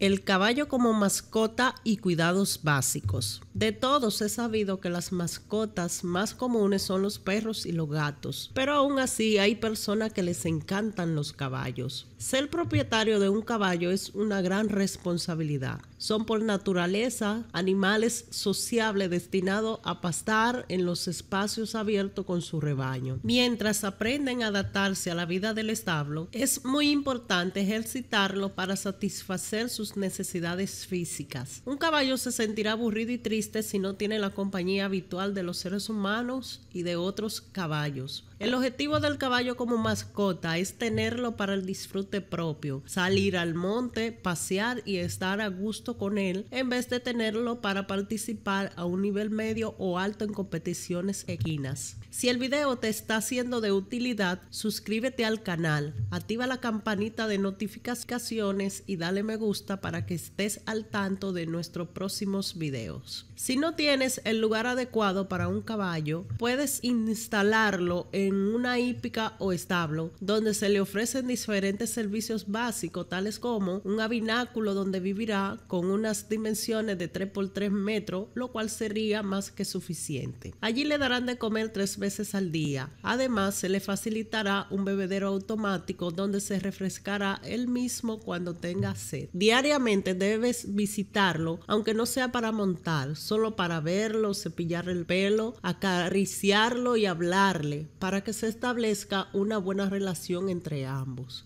El caballo como mascota y cuidados básicos. De todos he sabido que las mascotas más comunes son los perros y los gatos, pero aún así hay personas que les encantan los caballos. Ser propietario de un caballo es una gran responsabilidad. Son por naturaleza animales sociables destinados a pastar en los espacios abiertos con su rebaño. Mientras aprenden a adaptarse a la vida del establo, es muy importante ejercitarlo para satisfacer sus necesidades físicas. Un caballo se sentirá aburrido y triste si no tiene la compañía habitual de los seres humanos y de otros caballos. El objetivo del caballo como mascota es tenerlo para el disfrute propio, salir al monte, pasear y estar a gusto con él, en vez de tenerlo para participar a un nivel medio o alto en competiciones equinas. Si el video te está siendo de utilidad, suscríbete al canal, activa la campanita de notificaciones y dale me gusta para que estés al tanto de nuestros próximos videos. Si no tienes el lugar adecuado para un caballo, puedes instalarlo en una hípica o establo donde se le ofrecen diferentes servicios básicos tales como un habináculo donde vivirá con unas dimensiones de 3 x 3 metros, lo cual sería más que suficiente. Allí le darán de comer tres veces al día. Además, se le facilitará un bebedero automático donde se refrescará él mismo cuando tenga sed. Diario diariamente debes visitarlo, aunque no sea para montar, solo para verlo, cepillar el pelo, acariciarlo y hablarle, para que se establezca una buena relación entre ambos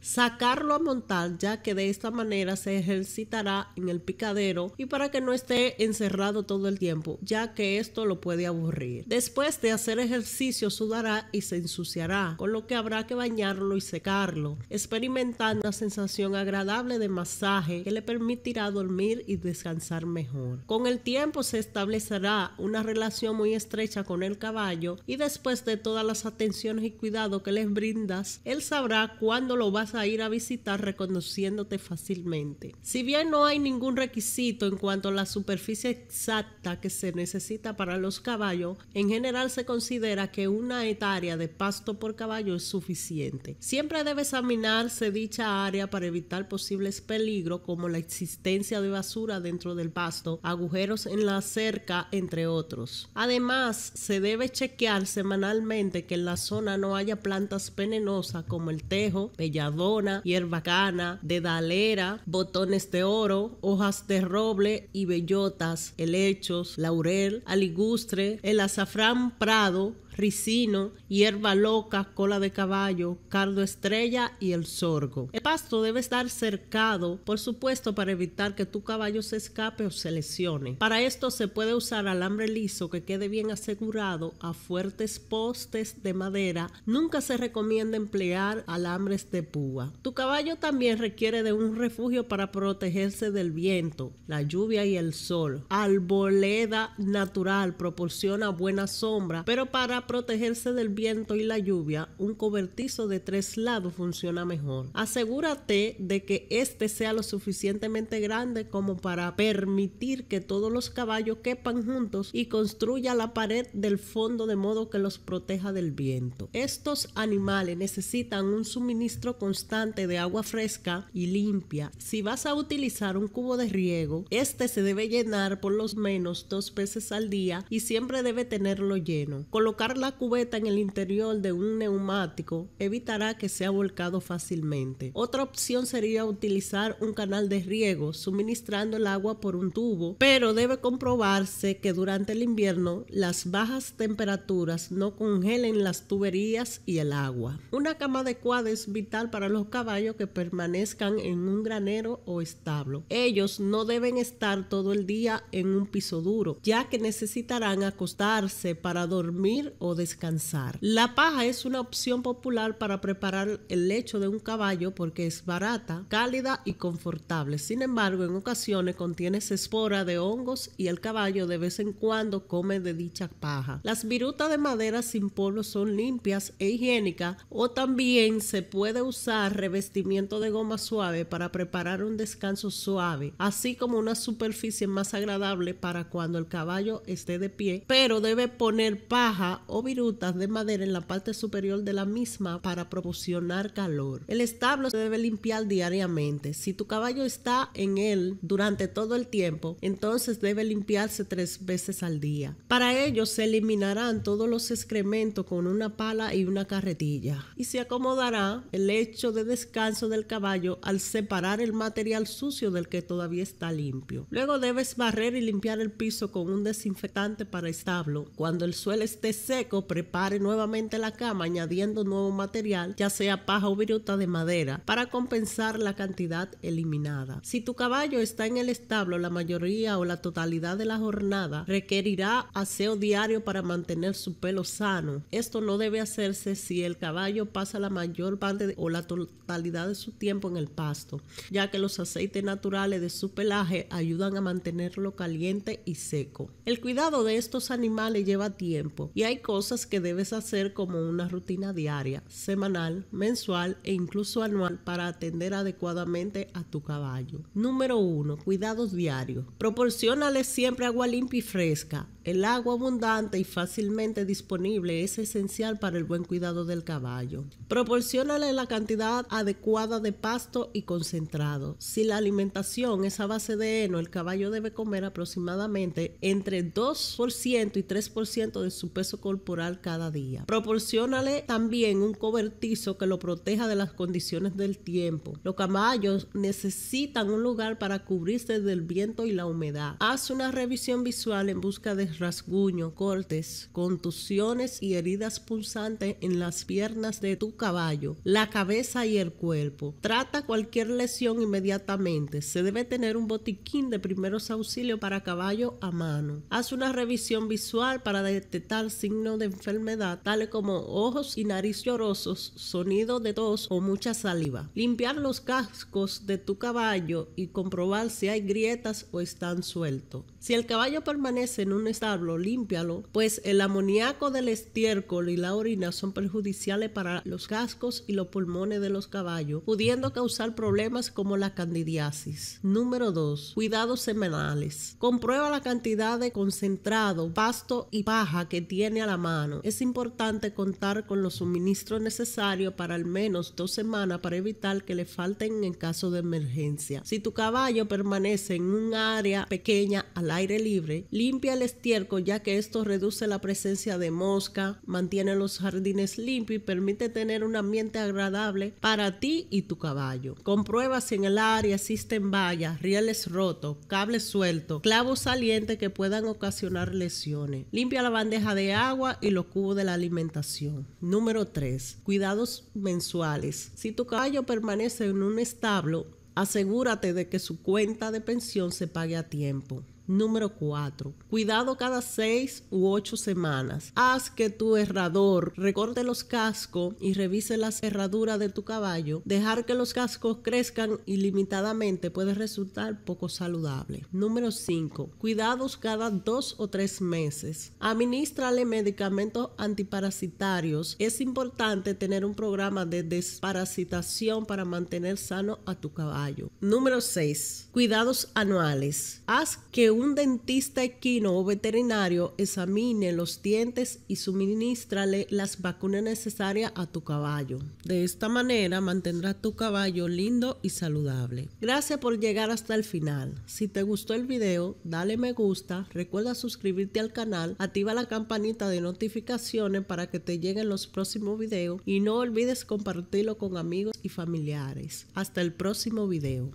sacarlo a montar ya que de esta manera se ejercitará en el picadero y para que no esté encerrado todo el tiempo ya que esto lo puede aburrir. Después de hacer ejercicio sudará y se ensuciará con lo que habrá que bañarlo y secarlo. experimentando una sensación agradable de masaje que le permitirá dormir y descansar mejor. Con el tiempo se establecerá una relación muy estrecha con el caballo y después de todas las atenciones y cuidado que les brindas él sabrá cuándo lo vas a ir a visitar reconociéndote fácilmente. Si bien no hay ningún requisito en cuanto a la superficie exacta que se necesita para los caballos, en general se considera que una hectárea de pasto por caballo es suficiente. Siempre debe examinarse dicha área para evitar posibles peligros como la existencia de basura dentro del pasto, agujeros en la cerca, entre otros. Además, se debe chequear semanalmente que en la zona no haya plantas venenosas como el tejo, Hierbacana, hierba cana, dedalera, botones de oro, hojas de roble y bellotas, helechos, laurel, aligustre, el azafrán prado, ricino, hierba loca, cola de caballo, cardo estrella y el sorgo. El pasto debe estar cercado, por supuesto, para evitar que tu caballo se escape o se lesione. Para esto se puede usar alambre liso que quede bien asegurado a fuertes postes de madera. Nunca se recomienda emplear alambres de púa. Tu caballo también requiere de un refugio para protegerse del viento, la lluvia y el sol. Alboleda natural proporciona buena sombra, pero para protegerse del viento y la lluvia, un cobertizo de tres lados funciona mejor. Asegúrate de que este sea lo suficientemente grande como para permitir que todos los caballos quepan juntos y construya la pared del fondo de modo que los proteja del viento. Estos animales necesitan un suministro constante de agua fresca y limpia. Si vas a utilizar un cubo de riego, este se debe llenar por lo menos dos veces al día y siempre debe tenerlo lleno. Colocar la cubeta en el interior de un neumático evitará que sea volcado fácilmente. Otra opción sería utilizar un canal de riego suministrando el agua por un tubo, pero debe comprobarse que durante el invierno las bajas temperaturas no congelen las tuberías y el agua. Una cama adecuada es vital para los caballos que permanezcan en un granero o establo. Ellos no deben estar todo el día en un piso duro, ya que necesitarán acostarse para dormir o descansar. La paja es una opción popular para preparar el lecho de un caballo porque es barata, cálida y confortable. Sin embargo, en ocasiones contiene espora de hongos y el caballo de vez en cuando come de dicha paja. Las virutas de madera sin polvo son limpias e higiénicas o también se puede usar revestimiento de goma suave para preparar un descanso suave, así como una superficie más agradable para cuando el caballo esté de pie, pero debe poner paja o virutas de madera en la parte superior de la misma para proporcionar calor. El establo se debe limpiar diariamente. Si tu caballo está en él durante todo el tiempo, entonces debe limpiarse tres veces al día. Para ello se eliminarán todos los excrementos con una pala y una carretilla y se acomodará el lecho de descanso del caballo al separar el material sucio del que todavía está limpio. Luego debes barrer y limpiar el piso con un desinfectante para establo. Cuando el suelo esté prepare nuevamente la cama añadiendo nuevo material, ya sea paja o viruta de madera, para compensar la cantidad eliminada. Si tu caballo está en el establo la mayoría o la totalidad de la jornada, requerirá aseo diario para mantener su pelo sano. Esto no debe hacerse si el caballo pasa la mayor parte o la totalidad de su tiempo en el pasto, ya que los aceites naturales de su pelaje ayudan a mantenerlo caliente y seco. El cuidado de estos animales lleva tiempo y hay cosas que debes hacer como una rutina diaria, semanal, mensual e incluso anual para atender adecuadamente a tu caballo. Número 1. Cuidados diarios. proporcionales siempre agua limpia y fresca el agua abundante y fácilmente disponible es esencial para el buen cuidado del caballo. Proporcionale la cantidad adecuada de pasto y concentrado. Si la alimentación es a base de heno, el caballo debe comer aproximadamente entre 2% y 3% de su peso corporal cada día. Proporcionale también un cobertizo que lo proteja de las condiciones del tiempo. Los caballos necesitan un lugar para cubrirse del viento y la humedad. Haz una revisión visual en busca de rasguño, cortes, contusiones y heridas punzantes en las piernas de tu caballo, la cabeza y el cuerpo. Trata cualquier lesión inmediatamente. Se debe tener un botiquín de primeros auxilios para caballo a mano. Haz una revisión visual para detectar signos de enfermedad, tales como ojos y nariz llorosos, sonido de tos o mucha saliva. Limpiar los cascos de tu caballo y comprobar si hay grietas o están sueltos. Si el caballo permanece en un Limpialo, límpialo, pues el amoníaco del estiércol y la orina son perjudiciales para los cascos y los pulmones de los caballos, pudiendo causar problemas como la candidiasis. Número 2. Cuidados semanales. Comprueba la cantidad de concentrado, pasto y paja que tiene a la mano. Es importante contar con los suministros necesarios para al menos dos semanas para evitar que le falten en caso de emergencia. Si tu caballo permanece en un área pequeña al aire libre, limpia el estiércol ya que esto reduce la presencia de mosca, mantiene los jardines limpios y permite tener un ambiente agradable para ti y tu caballo. Comprueba si en el área existen vallas, rieles rotos, cables sueltos, clavos salientes que puedan ocasionar lesiones. Limpia la bandeja de agua y los cubos de la alimentación. Número 3. Cuidados mensuales. Si tu caballo permanece en un establo, asegúrate de que su cuenta de pensión se pague a tiempo. Número 4. Cuidado cada 6 u 8 semanas. Haz que tu herrador recorte los cascos y revise las herraduras de tu caballo. Dejar que los cascos crezcan ilimitadamente puede resultar poco saludable. Número 5. Cuidados cada 2 o 3 meses. Administrale medicamentos antiparasitarios. Es importante tener un programa de desparasitación para mantener sano a tu caballo. Número 6. Cuidados anuales. Haz que un dentista equino o veterinario examine los dientes y suministrale las vacunas necesarias a tu caballo. De esta manera mantendrás tu caballo lindo y saludable. Gracias por llegar hasta el final. Si te gustó el video, dale me gusta, recuerda suscribirte al canal, activa la campanita de notificaciones para que te lleguen los próximos videos y no olvides compartirlo con amigos y familiares. Hasta el próximo video.